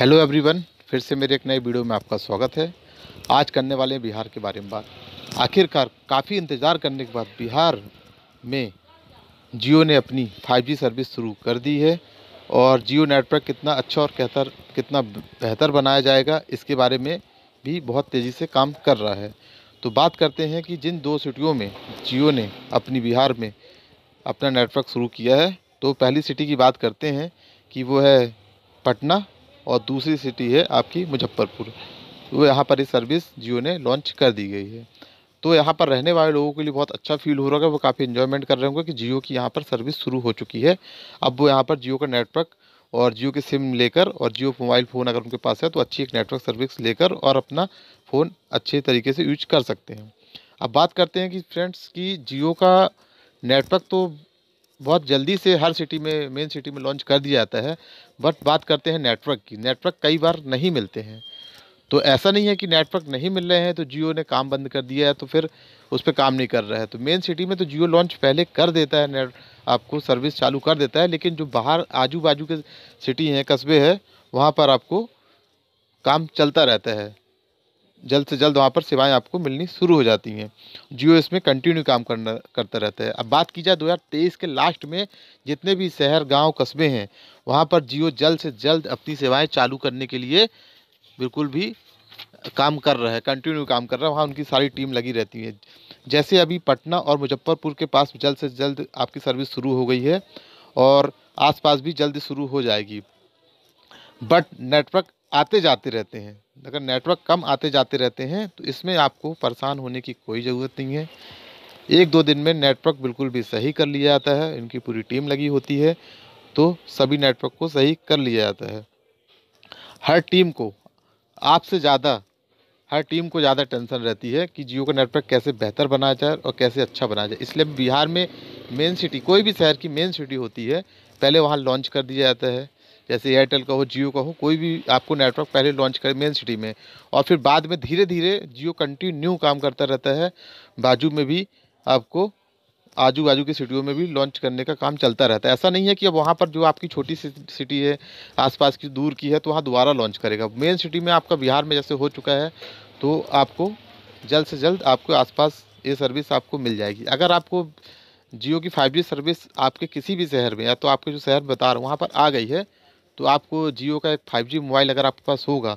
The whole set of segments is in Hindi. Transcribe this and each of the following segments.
हेलो एवरीवन फिर से मेरे एक नए वीडियो में आपका स्वागत है आज करने वाले हैं बिहार के बारे में बात आखिरकार काफ़ी इंतज़ार करने के बाद बिहार में जियो ने अपनी 5G सर्विस शुरू कर दी है और जियो नेटवर्क कितना अच्छा और कहतर कितना बेहतर बनाया जाएगा इसके बारे में भी बहुत तेज़ी से काम कर रहा है तो बात करते हैं कि जिन दो सिटियों में जियो ने अपनी बिहार में अपना नेटवर्क शुरू किया है तो पहली सिटी की बात करते हैं कि वो है पटना और दूसरी सिटी है आपकी मुजफ्फरपुर तो यहाँ पर ये सर्विस जियो ने लॉन्च कर दी गई है तो यहाँ पर रहने वाले लोगों के लिए बहुत अच्छा फील हो रहा है वो काफ़ी इन्जॉयमेंट कर रहे होंगे कि जियो की यहाँ पर सर्विस शुरू हो चुकी है अब वो यहाँ पर जियो का नेटवर्क और जियो की सिम लेकर और जियो मोबाइल फ़ोन अगर उनके पास है तो अच्छी एक नेटवर्क सर्विस लेकर और अपना फ़ोन अच्छे तरीके से यूज कर सकते हैं अब बात करते हैं कि फ्रेंड्स की जियो का नेटवर्क तो बहुत जल्दी से हर सिटी में मेन सिटी में लॉन्च कर दिया जाता है बट बात करते हैं नेटवर्क की नेटवर्क कई बार नहीं मिलते हैं तो ऐसा नहीं है कि नेटवर्क नहीं मिल रहे हैं तो जियो ने काम बंद कर दिया है तो फिर उस पर काम नहीं कर रहा है तो मेन सिटी में तो जियो लॉन्च पहले कर देता है नेट आपको सर्विस चालू कर देता है लेकिन जो बाहर आजू बाजू के सिटी हैं कस्बे हैं वहाँ पर आपको काम चलता रहता है जल्द से जल्द वहाँ पर सेवाएं आपको मिलनी शुरू हो जाती हैं जियो इसमें कंटिन्यू काम करना करता रहता है अब बात की जाए 2023 के लास्ट में जितने भी शहर गांव कस्बे हैं वहाँ पर जियो जल्द से जल्द अपनी सेवाएं चालू करने के लिए बिल्कुल भी काम कर रहा है कंटिन्यू काम कर रहा है वहाँ उनकी सारी टीम लगी रहती है जैसे अभी पटना और मुजफ्फरपुर के पास जल्द से जल्द आपकी सर्विस शुरू हो गई है और आसपास भी जल्द शुरू हो जाएगी बट नेटवर्क आते जाते रहते हैं अगर नेटवर्क कम आते जाते रहते हैं तो इसमें आपको परेशान होने की कोई ज़रूरत नहीं है एक दो दिन में नेटवर्क बिल्कुल भी सही कर लिया जाता है इनकी पूरी टीम लगी होती है तो सभी नेटवर्क को सही कर लिया जाता है हर टीम को आपसे ज़्यादा हर टीम को ज़्यादा टेंशन रहती है कि जियो का नेटवर्क कैसे बेहतर बनाया जाए और कैसे अच्छा बनाया जाए इसलिए बिहार में मेन सिटी कोई भी शहर की मेन सिटी होती है पहले वहाँ लॉन्च कर दिया जाता है जैसे एयरटेल का हो जियो का हो कोई भी आपको नेटवर्क पहले लॉन्च करे मेन सिटी में और फिर बाद में धीरे धीरे जियो कंटिन्यू काम करता रहता है बाजू में भी आपको आजू बाजू की सिटियों में भी लॉन्च करने का काम चलता रहता है ऐसा नहीं है कि अब वहाँ पर जो आपकी छोटी सिटी है आसपास की दूर की है तो वहाँ दोबारा लॉन्च करेगा मेन सिटी में आपका बिहार में जैसे हो चुका है तो आपको जल्द से जल्द आपके आसपास ये सर्विस आपको मिल जाएगी अगर आपको जियो की फाइव सर्विस आपके किसी भी शहर में या तो आपके जो शहर बता रहा हूँ वहाँ पर आ गई है तो आपको जियो का एक फाइव जी मोबाइल अगर आपके पास होगा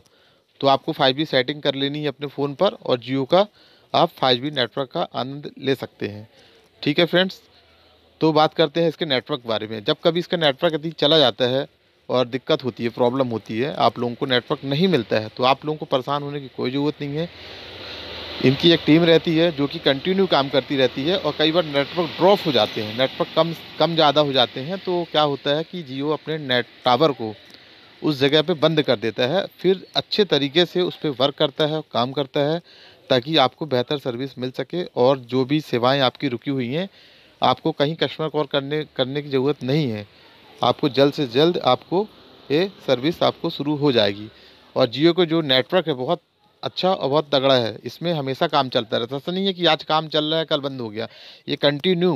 तो आपको फाइव जी सेटिंग कर लेनी है अपने फ़ोन पर और जियो का आप फाइव जी नेटवर्क का आनंद ले सकते हैं ठीक है फ्रेंड्स तो बात करते हैं इसके नेटवर्क बारे में जब कभी इसका नेटवर्क यदि चला जाता है और दिक्कत होती है प्रॉब्लम होती है आप लोगों को नेटवर्क नहीं मिलता है तो आप लोगों को परेशान होने की कोई ज़रूरत नहीं है इनकी एक टीम रहती है जो कि कंटिन्यू काम करती रहती है और कई बार नेटवर्क ड्रॉप हो जाते हैं नेटवर्क कम कम ज़्यादा हो जाते हैं तो क्या होता है कि जियो अपने नेट टावर को उस जगह पे बंद कर देता है फिर अच्छे तरीके से उस पर वर्क करता है काम करता है ताकि आपको बेहतर सर्विस मिल सके और जो भी सेवाएँ आपकी रुकी हुई हैं आपको कहीं कस्टमर कॉल करने करने की ज़रूरत नहीं है आपको जल्द से जल्द आपको ये सर्विस आपको शुरू हो जाएगी और जियो का जो नेटवर्क है बहुत अच्छा और बहुत तगड़ा है इसमें हमेशा काम चलता रहता है ऐसा नहीं है कि आज काम चल रहा है कल बंद हो गया ये कंटिन्यू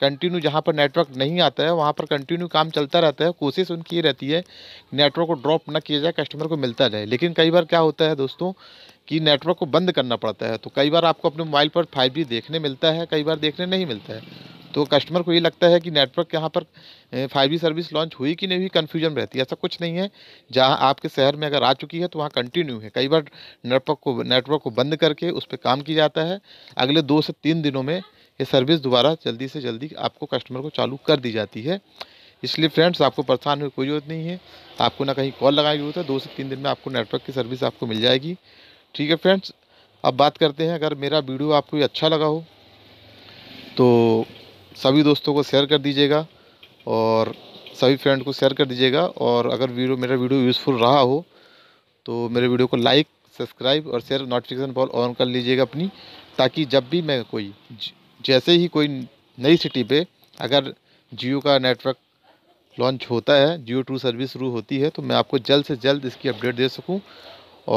कंटिन्यू जहाँ पर नेटवर्क नहीं आता है वहाँ पर कंटिन्यू काम चलता रहता है कोशिश उनकी ये रहती है नेटवर्क को ड्रॉप ना किया जाए कस्टमर को मिलता रहे लेकिन कई बार क्या होता है दोस्तों कि नेटवर्क को बंद करना पड़ता है तो कई बार आपको अपने मोबाइल पर फाइव देखने मिलता है कई बार देखने नहीं मिलता है तो कस्टमर को ये लगता है कि नेटवर्क यहाँ पर फाइव जी सर्विस लॉन्च हुई कि नहीं हुई कन्फ्यूजन रहती है ऐसा कुछ नहीं है जहाँ आपके शहर में अगर आ चुकी है तो वहाँ कंटिन्यू है कई बार नेटवर्क को नेटवर्क को बंद करके उस पर काम किया जाता है अगले दो से तीन दिनों में ये सर्विस दोबारा जल्दी से जल्दी आपको कस्टमर को चालू कर दी जाती है इसलिए फ्रेंड्स आपको परेशान हुए कोई ज़रूरत नहीं है आपको ना कहीं कॉल लगाई जरूरत है दो से तीन दिन में आपको नेटवर्क की सर्विस आपको मिल जाएगी ठीक है फ्रेंड्स अब बात करते हैं अगर मेरा वीडियो आपको अच्छा लगा हो तो सभी दोस्तों को शेयर कर दीजिएगा और सभी फ्रेंड को शेयर कर दीजिएगा और अगर वीडियो मेरा वीडियो यूज़फुल रहा हो तो मेरे वीडियो को लाइक सब्सक्राइब और शेयर नोटिफिकेशन बॉल ऑन कर लीजिएगा अपनी ताकि जब भी मैं कोई जैसे ही कोई नई सिटी पे अगर जियो का नेटवर्क लॉन्च होता है जियो टू सर्विस शुरू होती है तो मैं आपको जल्द से जल्द इसकी अपडेट दे सकूँ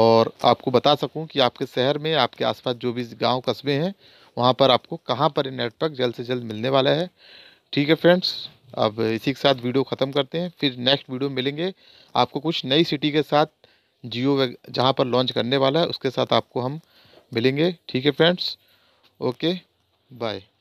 और आपको बता सकूँ कि आपके शहर में आपके आस जो भी गाँव कस्बे हैं वहाँ पर आपको कहाँ पर नेटवर्क जल्द से जल्द मिलने वाला है ठीक है फ्रेंड्स अब इसी के साथ वीडियो ख़त्म करते हैं फिर नेक्स्ट वीडियो मिलेंगे आपको कुछ नई सिटी के साथ जियो जहाँ पर लॉन्च करने वाला है उसके साथ आपको हम मिलेंगे ठीक है फ्रेंड्स ओके बाय